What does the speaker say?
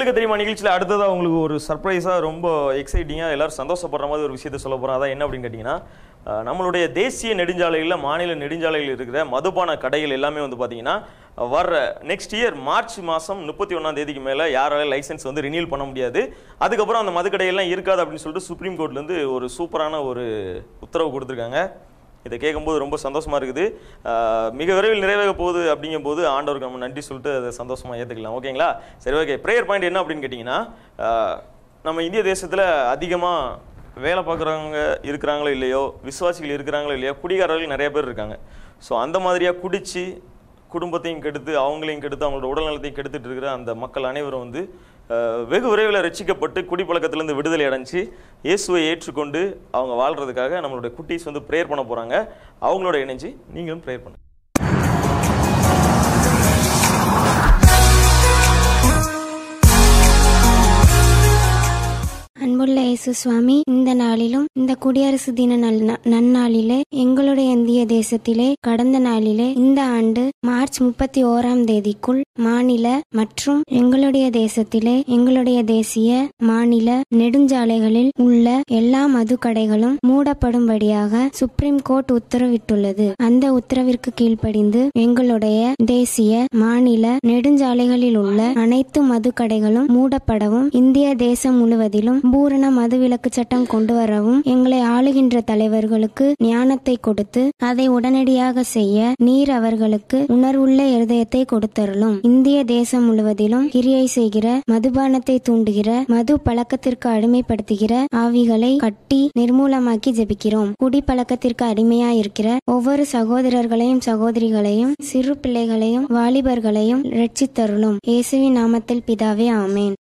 உங்களுக்கு தெரியுமா நிகழ்ச்சியில் அடுத்ததாக உங்களுக்கு ஒரு சர்ப்ரைஸாக ரொம்ப எக்ஸைட்டிங்காக எல்லாரும் சந்தோஷப்படுற மாதிரி ஒரு விஷயத்த சொல்ல போகிறோம் அதான் என்ன அப்படின்னு கேட்டிங்கன்னா நம்மளுடைய தேசிய நெடுஞ்சாலைகளில் மாநில நெடுஞ்சாலைகளில் இருக்கிற மதுபான கடைகள் எல்லாமே வந்து பார்த்தீங்கன்னா வர்ற நெக்ஸ்ட் இயர் மார்ச் மாதம் முப்பத்தி ஒன்றாம் தேதிக்கு மேலே யாராலையும் லைசன்ஸ் வந்து ரினியூல் பண்ண முடியாது அதுக்கப்புறம் அந்த மதுக்கடையெல்லாம் இருக்காது அப்படின்னு சொல்லிட்டு சுப்ரீம் கோர்ட்லேருந்து ஒரு சூப்பரான ஒரு உத்தரவு கொடுத்துருக்காங்க இதை கேட்கும்போது ரொம்ப சந்தோஷமாக இருக்குது மிக விரைவில் நிறைவேக போகுது அப்படிங்கும் போது ஆண்டவருக்கு நம்ம நன்றி சொல்லிட்டு அதை சந்தோஷமாக ஏற்றுக்கலாம் ஓகேங்களா சரி ஓகே ப்ரேயர் பாயிண்ட் என்ன அப்படின்னு கேட்டிங்கன்னா நம்ம இந்திய தேசத்தில் அதிகமாக வேலை பார்க்குறவங்க இருக்கிறாங்களோ இல்லையோ விசுவாசிகள் இருக்கிறாங்களோ இல்லையோ குடிகாரர்கள் நிறைய பேர் இருக்காங்க ஸோ அந்த மாதிரியாக குடித்து குடும்பத்தையும் கெடுத்து அவங்களையும் கெடுத்து அவங்களோட உடல்நலத்தையும் கெடுத்துட்டு இருக்கிற அந்த மக்கள் அனைவரும் வந்து வெகு விரைவில் ரசிக்கப்பட்டு குடிப்பழக்கத்திலேருந்து விடுதலை அடைஞ்சு இயேசுவை ஏற்றுக்கொண்டு அவங்க வாழ்கிறதுக்காக நம்மளுடைய குட்டீஸ் வந்து ப்ரேயர் பண்ண போகிறாங்க அவங்களோட இணைஞ்சு நீங்களும் ப்ரேயர் பண்ணுங்கள் அன்புள்ள இயேசு சுவாமி இந்த நாளிலும் இந்த குடியரசு தின நன்னாளிலே எங்களுடைய இந்திய தேசத்திலே கடந்த நாளிலே இந்த ஆண்டு மார்ச் முப்பத்தி ஓராம் தேதிக்குள் மாநில மற்றும் எங்களுடைய தேசத்திலே எங்களுடைய தேசிய மாநில நெடுஞ்சாலைகளில் உள்ள எல்லா மது கடைகளும் மூடப்படும்படியாக சுப்ரீம் கோர்ட் உத்தரவிட்டுள்ளது அந்த உத்தரவிற்கு கீழ்ப்படிந்து எங்களுடைய தேசிய மாநில நெடுஞ்சாலைகளில் உள்ள அனைத்து மது கடைகளும் மூடப்படவும் இந்திய தேசம் முழுவதிலும் பூ பரிபூரண மதுவிலக்கு சட்டம் கொண்டு வரவும் எங்களை ஆளுகின்ற தலைவர்களுக்கு ஞானத்தை கொடுத்து அதை உடனடியாக செய்ய நீர் அவர்களுக்கு உணர்வுள்ள இருதயத்தை கொடுத்தருளும் இந்திய தேசம் முழுவதிலும் கிரியை செய்கிற மதுபானத்தை தூண்டுகிற மது பழக்கத்திற்கு அடிமைப்படுத்துகிற ஆவிகளை கட்டி நிர்மூலமாக்கி ஜெபிக்கிறோம் குடி பழக்கத்திற்கு அடிமையா இருக்கிற ஒவ்வொரு சகோதரர்களையும் சகோதரிகளையும் சிறு பிள்ளைகளையும் வாலிபர்களையும் ரட்சித்தருளும் இயேசுவின் நாமத்தில் பிதாவே ஆமேன்